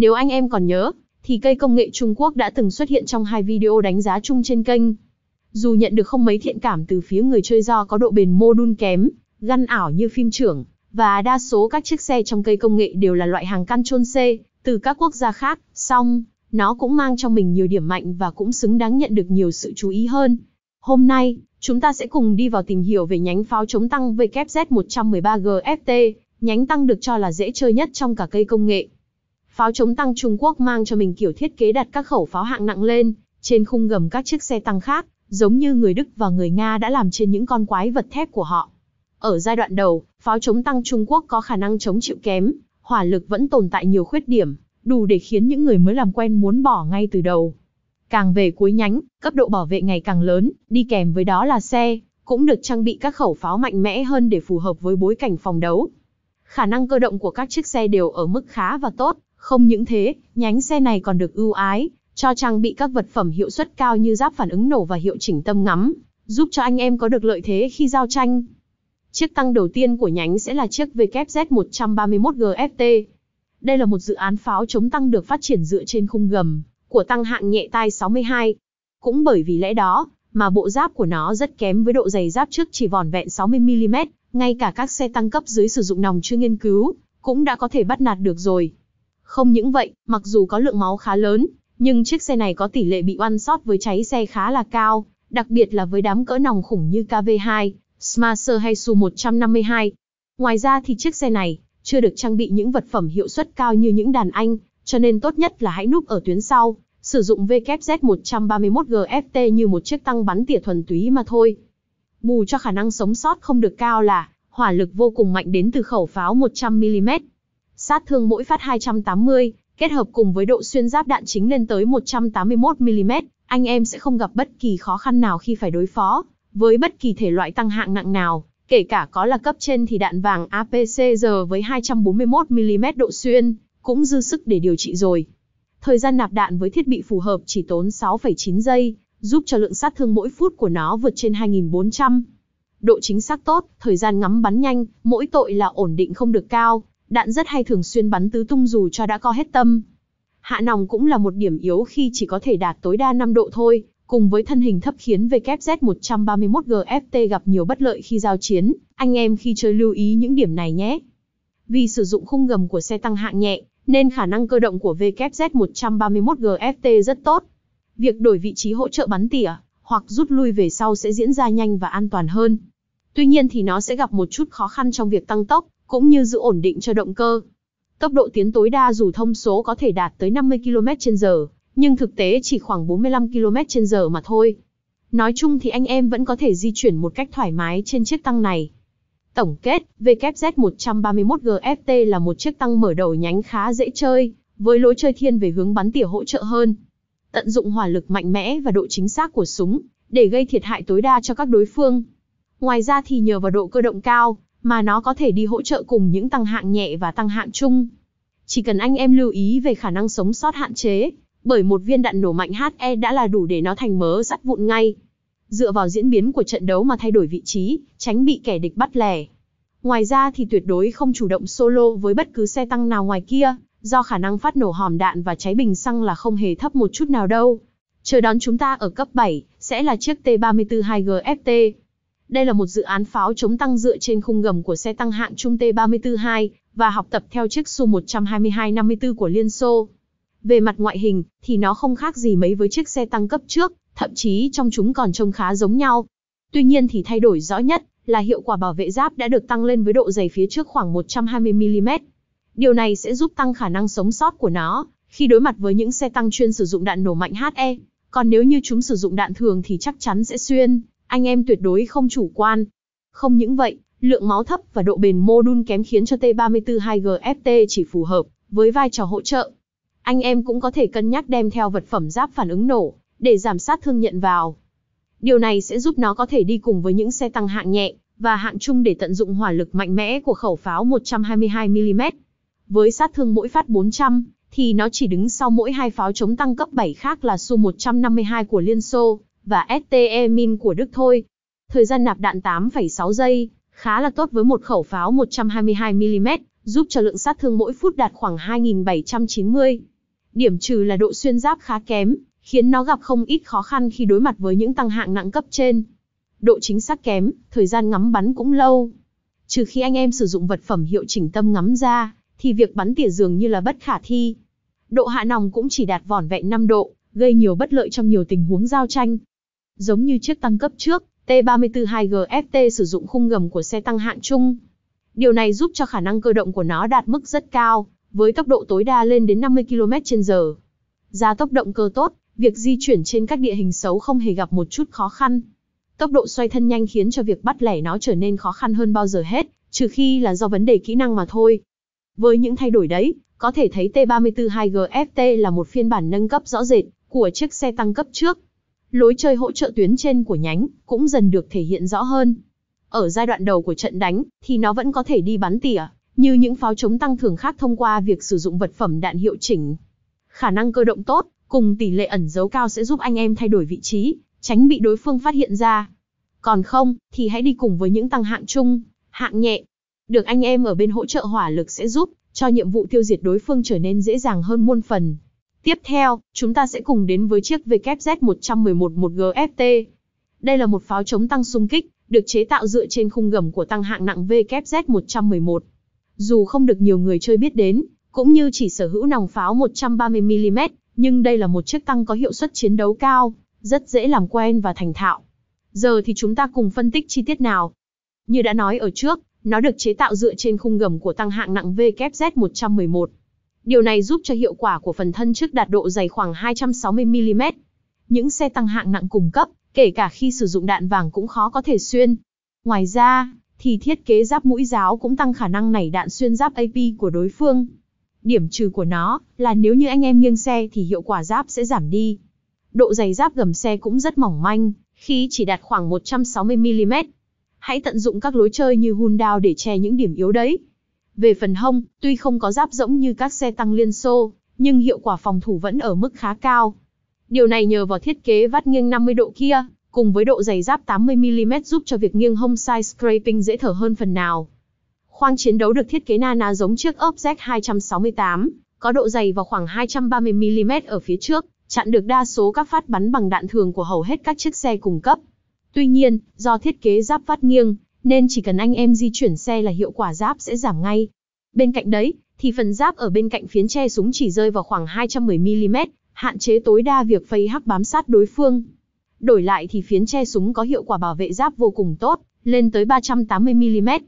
Nếu anh em còn nhớ, thì cây công nghệ Trung Quốc đã từng xuất hiện trong hai video đánh giá chung trên kênh. Dù nhận được không mấy thiện cảm từ phía người chơi do có độ bền mô đun kém, găn ảo như phim trưởng, và đa số các chiếc xe trong cây công nghệ đều là loại hàng căn chôn C, từ các quốc gia khác, song, nó cũng mang trong mình nhiều điểm mạnh và cũng xứng đáng nhận được nhiều sự chú ý hơn. Hôm nay, chúng ta sẽ cùng đi vào tìm hiểu về nhánh pháo chống tăng WZ113GFT, nhánh tăng được cho là dễ chơi nhất trong cả cây công nghệ. Pháo chống tăng Trung Quốc mang cho mình kiểu thiết kế đặt các khẩu pháo hạng nặng lên, trên khung gầm các chiếc xe tăng khác, giống như người Đức và người Nga đã làm trên những con quái vật thép của họ. Ở giai đoạn đầu, pháo chống tăng Trung Quốc có khả năng chống chịu kém, hỏa lực vẫn tồn tại nhiều khuyết điểm, đủ để khiến những người mới làm quen muốn bỏ ngay từ đầu. Càng về cuối nhánh, cấp độ bảo vệ ngày càng lớn, đi kèm với đó là xe, cũng được trang bị các khẩu pháo mạnh mẽ hơn để phù hợp với bối cảnh phòng đấu. Khả năng cơ động của các chiếc xe đều ở mức khá và tốt, không những thế, nhánh xe này còn được ưu ái, cho trang bị các vật phẩm hiệu suất cao như giáp phản ứng nổ và hiệu chỉnh tâm ngắm, giúp cho anh em có được lợi thế khi giao tranh. Chiếc tăng đầu tiên của nhánh sẽ là chiếc WZ-131GFT. Đây là một dự án pháo chống tăng được phát triển dựa trên khung gầm của tăng hạng nhẹ tai 62. Cũng bởi vì lẽ đó, mà bộ giáp của nó rất kém với độ dày giáp trước chỉ vòn vẹn 60mm, ngay cả các xe tăng cấp dưới sử dụng nòng chưa nghiên cứu, cũng đã có thể bắt nạt được rồi. Không những vậy, mặc dù có lượng máu khá lớn, nhưng chiếc xe này có tỷ lệ bị oan sót với cháy xe khá là cao, đặc biệt là với đám cỡ nòng khủng như KV2, Smasher hay Su-152. Ngoài ra thì chiếc xe này chưa được trang bị những vật phẩm hiệu suất cao như những đàn anh, cho nên tốt nhất là hãy núp ở tuyến sau, sử dụng vkz 131 gft như một chiếc tăng bắn tỉa thuần túy mà thôi. Bù cho khả năng sống sót không được cao là hỏa lực vô cùng mạnh đến từ khẩu pháo 100mm sát thương mỗi phát 280, kết hợp cùng với độ xuyên giáp đạn chính lên tới 181mm, anh em sẽ không gặp bất kỳ khó khăn nào khi phải đối phó, với bất kỳ thể loại tăng hạng nặng nào, kể cả có là cấp trên thì đạn vàng APCR với 241mm độ xuyên, cũng dư sức để điều trị rồi. Thời gian nạp đạn với thiết bị phù hợp chỉ tốn 6,9 giây, giúp cho lượng sát thương mỗi phút của nó vượt trên 2400. Độ chính xác tốt, thời gian ngắm bắn nhanh, mỗi tội là ổn định không được cao, Đạn rất hay thường xuyên bắn tứ tung dù cho đã co hết tâm. Hạ nòng cũng là một điểm yếu khi chỉ có thể đạt tối đa 5 độ thôi, cùng với thân hình thấp khiến WZ131GFT gặp nhiều bất lợi khi giao chiến, anh em khi chơi lưu ý những điểm này nhé. Vì sử dụng khung gầm của xe tăng hạng nhẹ, nên khả năng cơ động của WZ131GFT rất tốt. Việc đổi vị trí hỗ trợ bắn tỉa, hoặc rút lui về sau sẽ diễn ra nhanh và an toàn hơn. Tuy nhiên thì nó sẽ gặp một chút khó khăn trong việc tăng tốc, cũng như giữ ổn định cho động cơ. Tốc độ tiến tối đa dù thông số có thể đạt tới 50 km/h, nhưng thực tế chỉ khoảng 45 km/h mà thôi. Nói chung thì anh em vẫn có thể di chuyển một cách thoải mái trên chiếc tăng này. Tổng kết, WZ131GFT là một chiếc tăng mở đầu nhánh khá dễ chơi, với lối chơi thiên về hướng bắn tỉa hỗ trợ hơn. Tận dụng hỏa lực mạnh mẽ và độ chính xác của súng để gây thiệt hại tối đa cho các đối phương. Ngoài ra thì nhờ vào độ cơ động cao, mà nó có thể đi hỗ trợ cùng những tăng hạng nhẹ và tăng hạng chung. Chỉ cần anh em lưu ý về khả năng sống sót hạn chế, bởi một viên đạn nổ mạnh HE đã là đủ để nó thành mớ sắt vụn ngay. Dựa vào diễn biến của trận đấu mà thay đổi vị trí, tránh bị kẻ địch bắt lẻ. Ngoài ra thì tuyệt đối không chủ động solo với bất cứ xe tăng nào ngoài kia, do khả năng phát nổ hòm đạn và cháy bình xăng là không hề thấp một chút nào đâu. Chờ đón chúng ta ở cấp 7, sẽ là chiếc T-34 2GFT. Đây là một dự án pháo chống tăng dựa trên khung gầm của xe tăng hạng trung T-34-2 và học tập theo chiếc Su-122-54 của Liên Xô. Về mặt ngoại hình, thì nó không khác gì mấy với chiếc xe tăng cấp trước, thậm chí trong chúng còn trông khá giống nhau. Tuy nhiên thì thay đổi rõ nhất là hiệu quả bảo vệ giáp đã được tăng lên với độ dày phía trước khoảng 120mm. Điều này sẽ giúp tăng khả năng sống sót của nó khi đối mặt với những xe tăng chuyên sử dụng đạn nổ mạnh HE, còn nếu như chúng sử dụng đạn thường thì chắc chắn sẽ xuyên anh em tuyệt đối không chủ quan. Không những vậy, lượng máu thấp và độ bền mô đun kém khiến cho T342GFT 34 chỉ phù hợp với vai trò hỗ trợ. Anh em cũng có thể cân nhắc đem theo vật phẩm giáp phản ứng nổ để giảm sát thương nhận vào. Điều này sẽ giúp nó có thể đi cùng với những xe tăng hạng nhẹ và hạng trung để tận dụng hỏa lực mạnh mẽ của khẩu pháo 122mm. Với sát thương mỗi phát 400, thì nó chỉ đứng sau mỗi hai pháo chống tăng cấp 7 khác là Su-152 của Liên Xô và STE Min của Đức thôi. Thời gian nạp đạn 8,6 giây, khá là tốt với một khẩu pháo 122mm, giúp cho lượng sát thương mỗi phút đạt khoảng 2790. Điểm trừ là độ xuyên giáp khá kém, khiến nó gặp không ít khó khăn khi đối mặt với những tăng hạng nặng cấp trên. Độ chính xác kém, thời gian ngắm bắn cũng lâu. Trừ khi anh em sử dụng vật phẩm hiệu chỉnh tâm ngắm ra, thì việc bắn tỉa dường như là bất khả thi. Độ hạ nòng cũng chỉ đạt vỏn vẹn 5 độ, gây nhiều bất lợi trong nhiều tình huống giao tranh, Giống như chiếc tăng cấp trước, T34 2GFT sử dụng khung gầm của xe tăng hạng trung. Điều này giúp cho khả năng cơ động của nó đạt mức rất cao, với tốc độ tối đa lên đến 50 km/h. Gia tốc động cơ tốt, việc di chuyển trên các địa hình xấu không hề gặp một chút khó khăn. Tốc độ xoay thân nhanh khiến cho việc bắt lẻ nó trở nên khó khăn hơn bao giờ hết, trừ khi là do vấn đề kỹ năng mà thôi. Với những thay đổi đấy, có thể thấy T34 2GFT là một phiên bản nâng cấp rõ rệt của chiếc xe tăng cấp trước lối chơi hỗ trợ tuyến trên của nhánh cũng dần được thể hiện rõ hơn. Ở giai đoạn đầu của trận đánh, thì nó vẫn có thể đi bắn tỉa, như những pháo chống tăng thường khác thông qua việc sử dụng vật phẩm đạn hiệu chỉnh. Khả năng cơ động tốt, cùng tỷ lệ ẩn giấu cao sẽ giúp anh em thay đổi vị trí, tránh bị đối phương phát hiện ra. Còn không, thì hãy đi cùng với những tăng hạng chung, hạng nhẹ. Được anh em ở bên hỗ trợ hỏa lực sẽ giúp cho nhiệm vụ tiêu diệt đối phương trở nên dễ dàng hơn muôn phần. Tiếp theo, chúng ta sẽ cùng đến với chiếc WZ111-1GFT. Đây là một pháo chống tăng xung kích, được chế tạo dựa trên khung gầm của tăng hạng nặng WZ111. Dù không được nhiều người chơi biết đến, cũng như chỉ sở hữu nòng pháo 130mm, nhưng đây là một chiếc tăng có hiệu suất chiến đấu cao, rất dễ làm quen và thành thạo. Giờ thì chúng ta cùng phân tích chi tiết nào. Như đã nói ở trước, nó được chế tạo dựa trên khung gầm của tăng hạng nặng WZ111. Điều này giúp cho hiệu quả của phần thân trước đạt độ dày khoảng 260mm. Những xe tăng hạng nặng cung cấp, kể cả khi sử dụng đạn vàng cũng khó có thể xuyên. Ngoài ra, thì thiết kế giáp mũi giáo cũng tăng khả năng nảy đạn xuyên giáp AP của đối phương. Điểm trừ của nó là nếu như anh em nghiêng xe thì hiệu quả giáp sẽ giảm đi. Độ dày giáp gầm xe cũng rất mỏng manh, khi chỉ đạt khoảng 160mm. Hãy tận dụng các lối chơi như hun đao để che những điểm yếu đấy, về phần hông, tuy không có giáp rỗng như các xe tăng Liên Xô, nhưng hiệu quả phòng thủ vẫn ở mức khá cao. Điều này nhờ vào thiết kế vắt nghiêng 50 độ kia, cùng với độ dày giáp 80mm giúp cho việc nghiêng hông side scraping dễ thở hơn phần nào. Khoang chiến đấu được thiết kế nana giống chiếc Z 268, có độ dày vào khoảng 230mm ở phía trước, chặn được đa số các phát bắn bằng đạn thường của hầu hết các chiếc xe cung cấp. Tuy nhiên, do thiết kế giáp vắt nghiêng, nên chỉ cần anh em di chuyển xe là hiệu quả giáp sẽ giảm ngay. Bên cạnh đấy, thì phần giáp ở bên cạnh phiến che súng chỉ rơi vào khoảng 210mm, hạn chế tối đa việc phây hắc bám sát đối phương. Đổi lại thì phiến che súng có hiệu quả bảo vệ giáp vô cùng tốt, lên tới 380mm.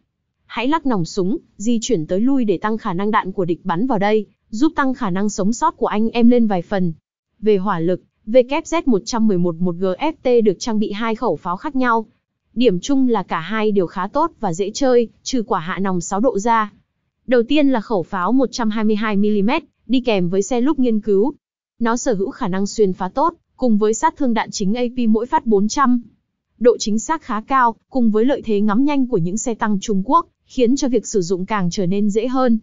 Hãy lắc nòng súng, di chuyển tới lui để tăng khả năng đạn của địch bắn vào đây, giúp tăng khả năng sống sót của anh em lên vài phần. Về hỏa lực, WZ111 1GFT được trang bị hai khẩu pháo khác nhau, Điểm chung là cả hai đều khá tốt và dễ chơi, trừ quả hạ nòng 6 độ ra. Đầu tiên là khẩu pháo 122mm, đi kèm với xe lúc nghiên cứu. Nó sở hữu khả năng xuyên phá tốt, cùng với sát thương đạn chính AP mỗi phát 400. Độ chính xác khá cao, cùng với lợi thế ngắm nhanh của những xe tăng Trung Quốc, khiến cho việc sử dụng càng trở nên dễ hơn.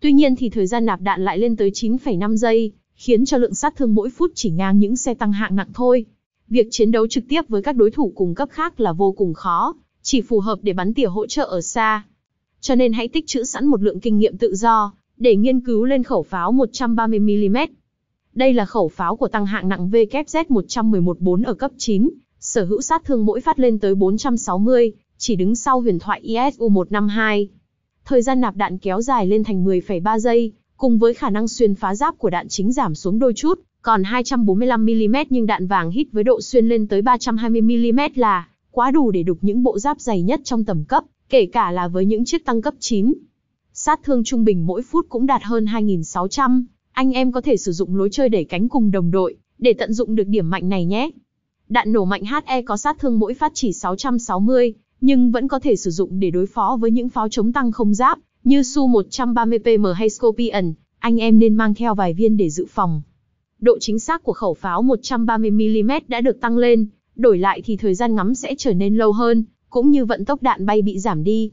Tuy nhiên thì thời gian nạp đạn lại lên tới 9,5 giây, khiến cho lượng sát thương mỗi phút chỉ ngang những xe tăng hạng nặng thôi. Việc chiến đấu trực tiếp với các đối thủ cùng cấp khác là vô cùng khó, chỉ phù hợp để bắn tỉa hỗ trợ ở xa. Cho nên hãy tích trữ sẵn một lượng kinh nghiệm tự do, để nghiên cứu lên khẩu pháo 130mm. Đây là khẩu pháo của tăng hạng nặng WZ-1114 ở cấp 9, sở hữu sát thương mỗi phát lên tới 460, chỉ đứng sau huyền thoại ISU-152. Thời gian nạp đạn kéo dài lên thành 10,3 giây, cùng với khả năng xuyên phá giáp của đạn chính giảm xuống đôi chút, còn 245mm nhưng đạn vàng hít với độ xuyên lên tới 320mm là quá đủ để đục những bộ giáp dày nhất trong tầm cấp, kể cả là với những chiếc tăng cấp 9. Sát thương trung bình mỗi phút cũng đạt hơn 2.600, anh em có thể sử dụng lối chơi để cánh cùng đồng đội, để tận dụng được điểm mạnh này nhé. Đạn nổ mạnh HE có sát thương mỗi phát chỉ 660, nhưng vẫn có thể sử dụng để đối phó với những pháo chống tăng không giáp, như Su-130PM hay Scorpion, anh em nên mang theo vài viên để dự phòng độ chính xác của khẩu pháo 130mm đã được tăng lên, đổi lại thì thời gian ngắm sẽ trở nên lâu hơn, cũng như vận tốc đạn bay bị giảm đi.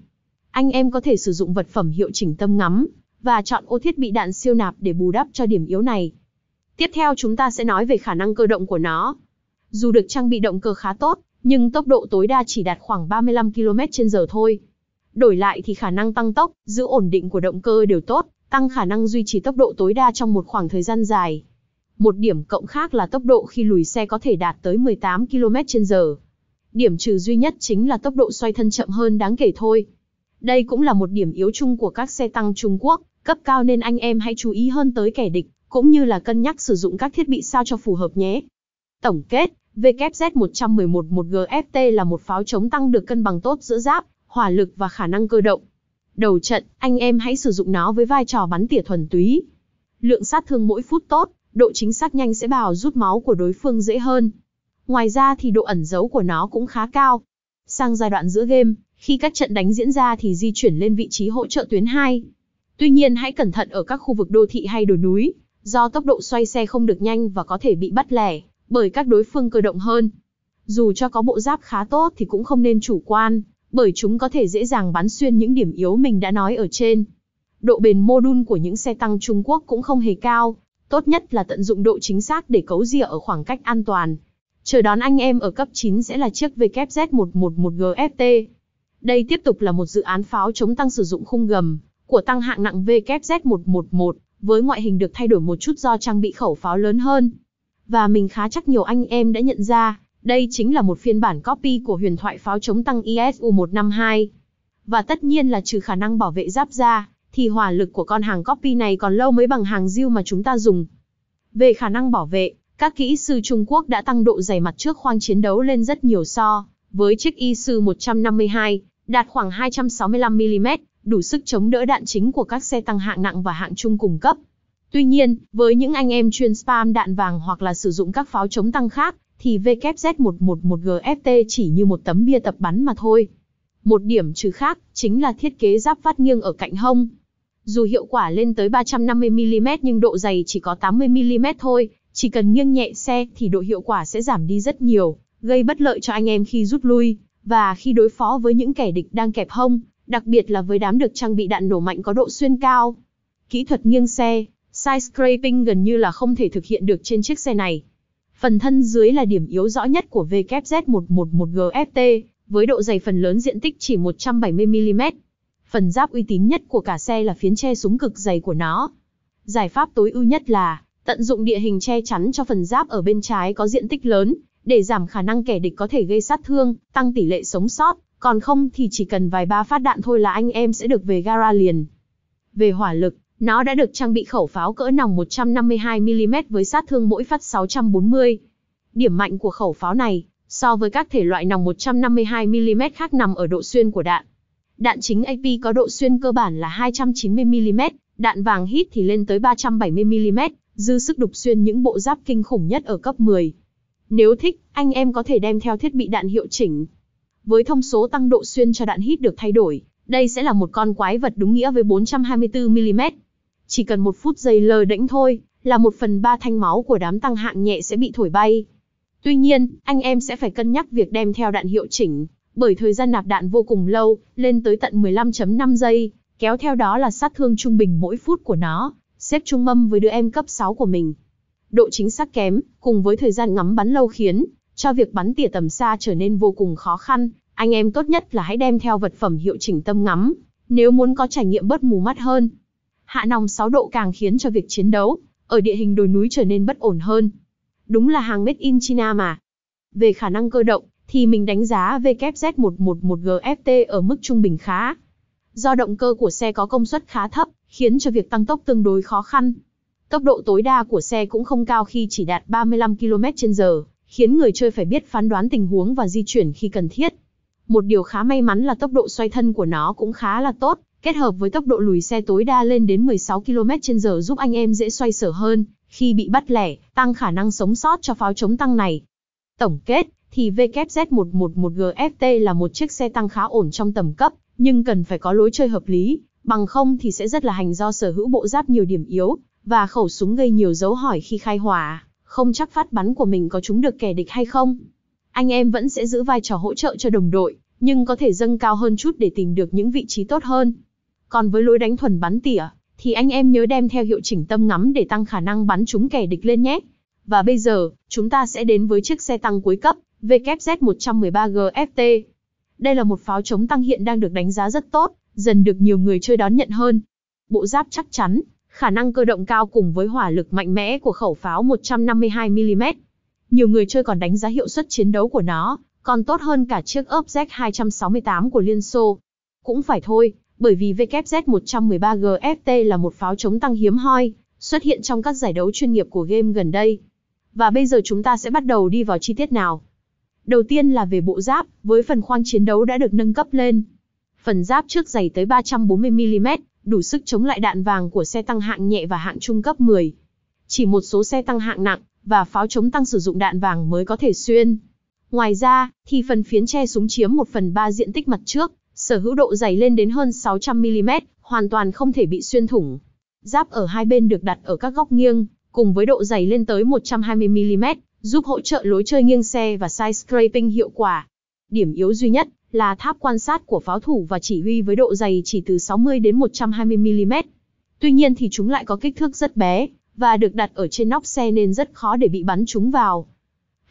Anh em có thể sử dụng vật phẩm hiệu chỉnh tâm ngắm và chọn ô thiết bị đạn siêu nạp để bù đắp cho điểm yếu này. Tiếp theo chúng ta sẽ nói về khả năng cơ động của nó. Dù được trang bị động cơ khá tốt, nhưng tốc độ tối đa chỉ đạt khoảng 35 km/h thôi. Đổi lại thì khả năng tăng tốc, giữ ổn định của động cơ đều tốt, tăng khả năng duy trì tốc độ tối đa trong một khoảng thời gian dài. Một điểm cộng khác là tốc độ khi lùi xe có thể đạt tới 18 km/h. Điểm trừ duy nhất chính là tốc độ xoay thân chậm hơn đáng kể thôi. Đây cũng là một điểm yếu chung của các xe tăng Trung Quốc, cấp cao nên anh em hãy chú ý hơn tới kẻ địch, cũng như là cân nhắc sử dụng các thiết bị sao cho phù hợp nhé. Tổng kết, WZ-111-1GFT là một pháo chống tăng được cân bằng tốt giữa giáp, hỏa lực và khả năng cơ động. Đầu trận, anh em hãy sử dụng nó với vai trò bắn tỉa thuần túy. Lượng sát thương mỗi phút tốt, độ chính xác nhanh sẽ bảo rút máu của đối phương dễ hơn. Ngoài ra thì độ ẩn giấu của nó cũng khá cao. Sang giai đoạn giữa game, khi các trận đánh diễn ra thì di chuyển lên vị trí hỗ trợ tuyến 2. Tuy nhiên hãy cẩn thận ở các khu vực đô thị hay đồi núi, do tốc độ xoay xe không được nhanh và có thể bị bắt lẻ bởi các đối phương cơ động hơn. Dù cho có bộ giáp khá tốt thì cũng không nên chủ quan, bởi chúng có thể dễ dàng bắn xuyên những điểm yếu mình đã nói ở trên. Độ bền mô đun của những xe tăng Trung Quốc cũng không hề cao, Tốt nhất là tận dụng độ chính xác để cấu rìa ở khoảng cách an toàn. Chờ đón anh em ở cấp 9 sẽ là chiếc WZ111GFT. Đây tiếp tục là một dự án pháo chống tăng sử dụng khung gầm của tăng hạng nặng WZ111 với ngoại hình được thay đổi một chút do trang bị khẩu pháo lớn hơn. Và mình khá chắc nhiều anh em đã nhận ra, đây chính là một phiên bản copy của huyền thoại pháo chống tăng ISU-152. Và tất nhiên là trừ khả năng bảo vệ giáp ra, thì hỏa lực của con hàng copy này còn lâu mới bằng hàng diêu mà chúng ta dùng. Về khả năng bảo vệ, các kỹ sư Trung Quốc đã tăng độ dày mặt trước khoang chiến đấu lên rất nhiều so, với chiếc y sư 152, đạt khoảng 265mm, đủ sức chống đỡ đạn chính của các xe tăng hạng nặng và hạng trung cùng cấp. Tuy nhiên, với những anh em chuyên spam đạn vàng hoặc là sử dụng các pháo chống tăng khác, thì WZ111GFT chỉ như một tấm bia tập bắn mà thôi. Một điểm trừ khác, chính là thiết kế giáp vắt nghiêng ở cạnh hông. Dù hiệu quả lên tới 350mm nhưng độ dày chỉ có 80mm thôi, chỉ cần nghiêng nhẹ xe thì độ hiệu quả sẽ giảm đi rất nhiều, gây bất lợi cho anh em khi rút lui, và khi đối phó với những kẻ địch đang kẹp hông, đặc biệt là với đám được trang bị đạn nổ mạnh có độ xuyên cao. Kỹ thuật nghiêng xe, side scraping gần như là không thể thực hiện được trên chiếc xe này. Phần thân dưới là điểm yếu rõ nhất của VKZ 111 gft với độ dày phần lớn diện tích chỉ 170mm. Phần giáp uy tín nhất của cả xe là phiến che súng cực dày của nó. Giải pháp tối ưu nhất là tận dụng địa hình che chắn cho phần giáp ở bên trái có diện tích lớn, để giảm khả năng kẻ địch có thể gây sát thương, tăng tỷ lệ sống sót, còn không thì chỉ cần vài ba phát đạn thôi là anh em sẽ được về gara liền. Về hỏa lực, nó đã được trang bị khẩu pháo cỡ nòng 152mm với sát thương mỗi phát 640. Điểm mạnh của khẩu pháo này so với các thể loại nòng 152mm khác nằm ở độ xuyên của đạn. Đạn chính AP có độ xuyên cơ bản là 290mm, đạn vàng hít thì lên tới 370mm, dư sức đục xuyên những bộ giáp kinh khủng nhất ở cấp 10. Nếu thích, anh em có thể đem theo thiết bị đạn hiệu chỉnh. Với thông số tăng độ xuyên cho đạn hít được thay đổi, đây sẽ là một con quái vật đúng nghĩa với 424mm. Chỉ cần một phút giây lờ đễnh thôi, là một phần ba thanh máu của đám tăng hạng nhẹ sẽ bị thổi bay. Tuy nhiên, anh em sẽ phải cân nhắc việc đem theo đạn hiệu chỉnh, bởi thời gian nạp đạn vô cùng lâu, lên tới tận 15.5 giây, kéo theo đó là sát thương trung bình mỗi phút của nó, xếp trung mâm với đứa em cấp 6 của mình. Độ chính xác kém, cùng với thời gian ngắm bắn lâu khiến, cho việc bắn tỉa tầm xa trở nên vô cùng khó khăn, anh em tốt nhất là hãy đem theo vật phẩm hiệu chỉnh tâm ngắm, nếu muốn có trải nghiệm bớt mù mắt hơn. Hạ nòng 6 độ càng khiến cho việc chiến đấu, ở địa hình đồi núi trở nên bất ổn hơn. Đúng là hàng made in China mà. Về khả năng cơ động, thì mình đánh giá WZ111GFT ở mức trung bình khá. Do động cơ của xe có công suất khá thấp, khiến cho việc tăng tốc tương đối khó khăn. Tốc độ tối đa của xe cũng không cao khi chỉ đạt 35 km/h, khiến người chơi phải biết phán đoán tình huống và di chuyển khi cần thiết. Một điều khá may mắn là tốc độ xoay thân của nó cũng khá là tốt, kết hợp với tốc độ lùi xe tối đa lên đến 16 km/h giúp anh em dễ xoay sở hơn khi bị bắt lẻ, tăng khả năng sống sót cho pháo chống tăng này. Tổng kết, thì WZ111GFT là một chiếc xe tăng khá ổn trong tầm cấp, nhưng cần phải có lối chơi hợp lý, bằng không thì sẽ rất là hành do sở hữu bộ giáp nhiều điểm yếu, và khẩu súng gây nhiều dấu hỏi khi khai hỏa, không chắc phát bắn của mình có trúng được kẻ địch hay không. Anh em vẫn sẽ giữ vai trò hỗ trợ cho đồng đội, nhưng có thể dâng cao hơn chút để tìm được những vị trí tốt hơn. Còn với lối đánh thuần bắn tỉa, thì anh em nhớ đem theo hiệu chỉnh tâm ngắm để tăng khả năng bắn trúng kẻ địch lên nhé. Và bây giờ, chúng ta sẽ đến với chiếc xe tăng cuối cấp, WZ113GFT. Đây là một pháo chống tăng hiện đang được đánh giá rất tốt, dần được nhiều người chơi đón nhận hơn. Bộ giáp chắc chắn, khả năng cơ động cao cùng với hỏa lực mạnh mẽ của khẩu pháo 152mm. Nhiều người chơi còn đánh giá hiệu suất chiến đấu của nó, còn tốt hơn cả chiếc ốp Z268 của Liên Xô. Cũng phải thôi, bởi vì WZ113GFT là một pháo chống tăng hiếm hoi, xuất hiện trong các giải đấu chuyên nghiệp của game gần đây. Và bây giờ chúng ta sẽ bắt đầu đi vào chi tiết nào. Đầu tiên là về bộ giáp, với phần khoang chiến đấu đã được nâng cấp lên. Phần giáp trước dày tới 340mm, đủ sức chống lại đạn vàng của xe tăng hạng nhẹ và hạng trung cấp 10. Chỉ một số xe tăng hạng nặng và pháo chống tăng sử dụng đạn vàng mới có thể xuyên. Ngoài ra, thì phần phiến che súng chiếm 1 phần 3 diện tích mặt trước, sở hữu độ dày lên đến hơn 600mm, hoàn toàn không thể bị xuyên thủng. Giáp ở hai bên được đặt ở các góc nghiêng, cùng với độ dày lên tới 120mm, giúp hỗ trợ lối chơi nghiêng xe và side scraping hiệu quả. Điểm yếu duy nhất là tháp quan sát của pháo thủ và chỉ huy với độ dày chỉ từ 60 đến 120mm. Tuy nhiên thì chúng lại có kích thước rất bé và được đặt ở trên nóc xe nên rất khó để bị bắn chúng vào.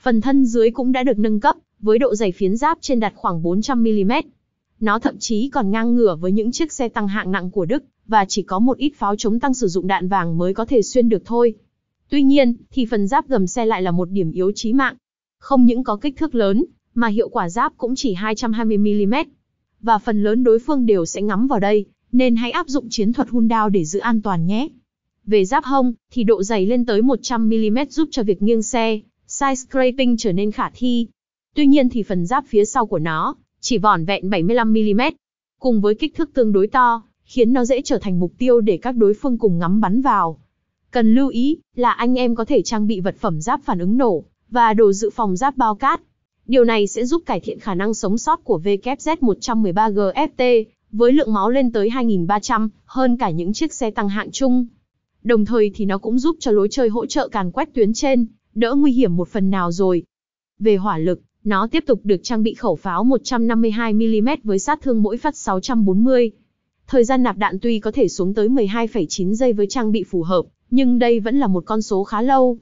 Phần thân dưới cũng đã được nâng cấp, với độ dày phiến giáp trên đạt khoảng 400mm. Nó thậm chí còn ngang ngửa với những chiếc xe tăng hạng nặng của Đức, và chỉ có một ít pháo chống tăng sử dụng đạn vàng mới có thể xuyên được thôi. Tuy nhiên, thì phần giáp gầm xe lại là một điểm yếu chí mạng. Không những có kích thước lớn, mà hiệu quả giáp cũng chỉ 220mm. Và phần lớn đối phương đều sẽ ngắm vào đây, nên hãy áp dụng chiến thuật hun đao để giữ an toàn nhé. Về giáp hông, thì độ dày lên tới 100mm giúp cho việc nghiêng xe, side scraping trở nên khả thi. Tuy nhiên thì phần giáp phía sau của nó chỉ vỏn vẹn 75mm, cùng với kích thước tương đối to, khiến nó dễ trở thành mục tiêu để các đối phương cùng ngắm bắn vào. Cần lưu ý là anh em có thể trang bị vật phẩm giáp phản ứng nổ và đồ dự phòng giáp bao cát. Điều này sẽ giúp cải thiện khả năng sống sót của vkz 113 gft với lượng máu lên tới 2.300, hơn cả những chiếc xe tăng hạng chung. Đồng thời thì nó cũng giúp cho lối chơi hỗ trợ càn quét tuyến trên, đỡ nguy hiểm một phần nào rồi. Về hỏa lực, nó tiếp tục được trang bị khẩu pháo 152mm với sát thương mỗi phát 640. Thời gian nạp đạn tuy có thể xuống tới 12,9 giây với trang bị phù hợp, nhưng đây vẫn là một con số khá lâu.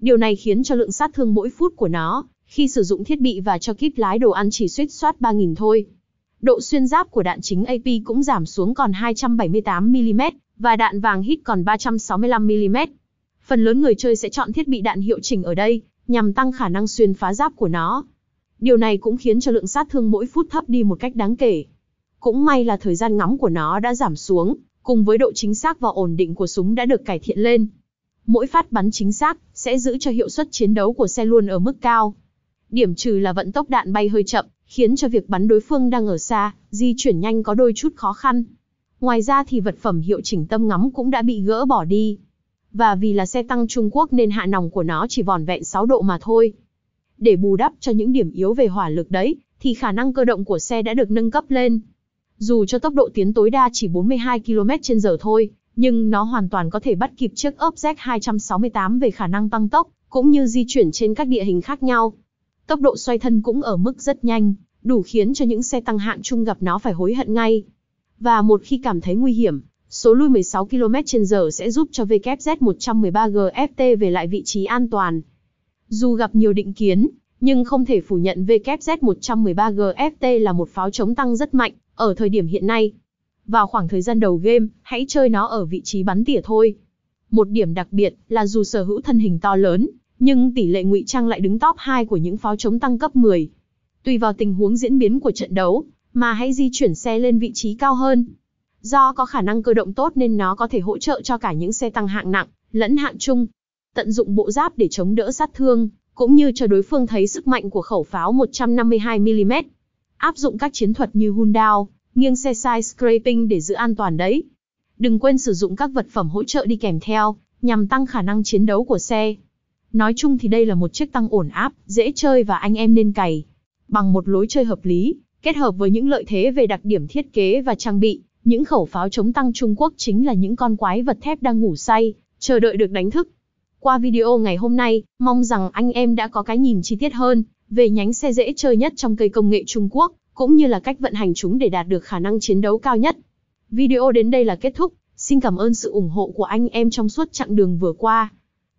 Điều này khiến cho lượng sát thương mỗi phút của nó, khi sử dụng thiết bị và cho kíp lái đồ ăn chỉ suýt soát 3.000 thôi. Độ xuyên giáp của đạn chính AP cũng giảm xuống còn 278mm, và đạn vàng hít còn 365mm. Phần lớn người chơi sẽ chọn thiết bị đạn hiệu chỉnh ở đây, nhằm tăng khả năng xuyên phá giáp của nó. Điều này cũng khiến cho lượng sát thương mỗi phút thấp đi một cách đáng kể. Cũng may là thời gian ngắm của nó đã giảm xuống, cùng với độ chính xác và ổn định của súng đã được cải thiện lên. Mỗi phát bắn chính xác sẽ giữ cho hiệu suất chiến đấu của xe luôn ở mức cao. Điểm trừ là vận tốc đạn bay hơi chậm, khiến cho việc bắn đối phương đang ở xa, di chuyển nhanh có đôi chút khó khăn. Ngoài ra thì vật phẩm hiệu chỉnh tâm ngắm cũng đã bị gỡ bỏ đi. Và vì là xe tăng Trung Quốc nên hạ nòng của nó chỉ vòn vẹn 6 độ mà thôi. Để bù đắp cho những điểm yếu về hỏa lực đấy, thì khả năng cơ động của xe đã được nâng cấp lên. Dù cho tốc độ tiến tối đa chỉ 42 km/h thôi, nhưng nó hoàn toàn có thể bắt kịp chiếc Z 268 về khả năng tăng tốc, cũng như di chuyển trên các địa hình khác nhau. Tốc độ xoay thân cũng ở mức rất nhanh, đủ khiến cho những xe tăng hạng trung gặp nó phải hối hận ngay. Và một khi cảm thấy nguy hiểm, số lui 16 km/h sẽ giúp cho WZ113GFT về lại vị trí an toàn, dù gặp nhiều định kiến, nhưng không thể phủ nhận WZ113GFT là một pháo chống tăng rất mạnh, ở thời điểm hiện nay. Vào khoảng thời gian đầu game, hãy chơi nó ở vị trí bắn tỉa thôi. Một điểm đặc biệt là dù sở hữu thân hình to lớn, nhưng tỷ lệ ngụy trang lại đứng top 2 của những pháo chống tăng cấp 10. Tùy vào tình huống diễn biến của trận đấu, mà hãy di chuyển xe lên vị trí cao hơn. Do có khả năng cơ động tốt nên nó có thể hỗ trợ cho cả những xe tăng hạng nặng, lẫn hạng trung tận dụng bộ giáp để chống đỡ sát thương, cũng như cho đối phương thấy sức mạnh của khẩu pháo 152mm. Áp dụng các chiến thuật như hun đao, nghiêng xe side scraping để giữ an toàn đấy. Đừng quên sử dụng các vật phẩm hỗ trợ đi kèm theo, nhằm tăng khả năng chiến đấu của xe. Nói chung thì đây là một chiếc tăng ổn áp, dễ chơi và anh em nên cày. Bằng một lối chơi hợp lý, kết hợp với những lợi thế về đặc điểm thiết kế và trang bị, những khẩu pháo chống tăng Trung Quốc chính là những con quái vật thép đang ngủ say, chờ đợi được đánh thức. Qua video ngày hôm nay, mong rằng anh em đã có cái nhìn chi tiết hơn về nhánh xe dễ chơi nhất trong cây công nghệ Trung Quốc, cũng như là cách vận hành chúng để đạt được khả năng chiến đấu cao nhất. Video đến đây là kết thúc, xin cảm ơn sự ủng hộ của anh em trong suốt chặng đường vừa qua.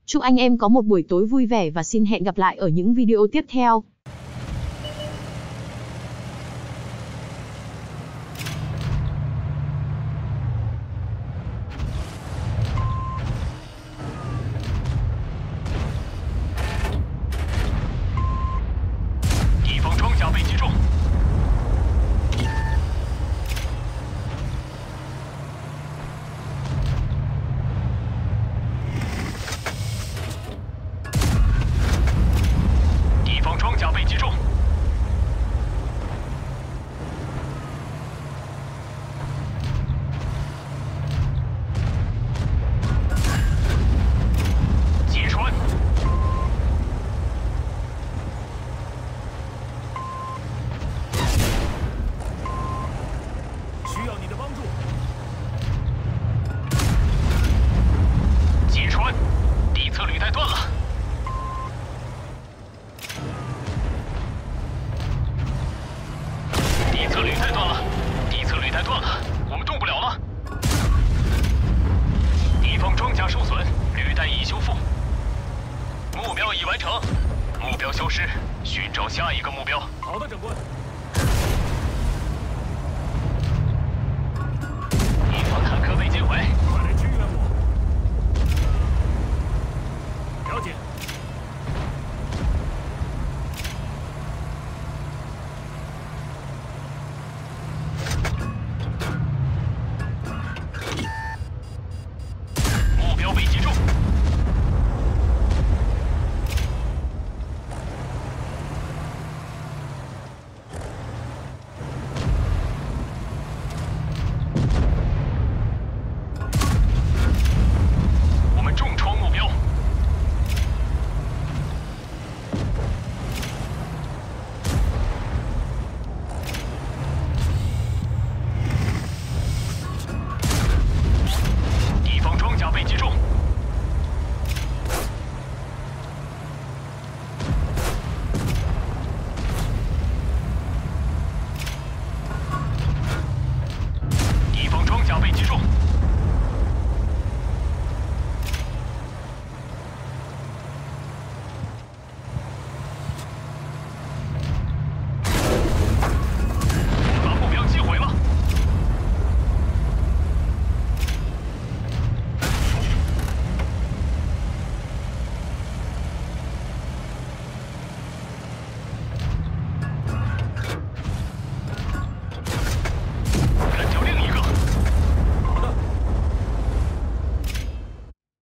Chúc anh em có một buổi tối vui vẻ và xin hẹn gặp lại ở những video tiếp theo.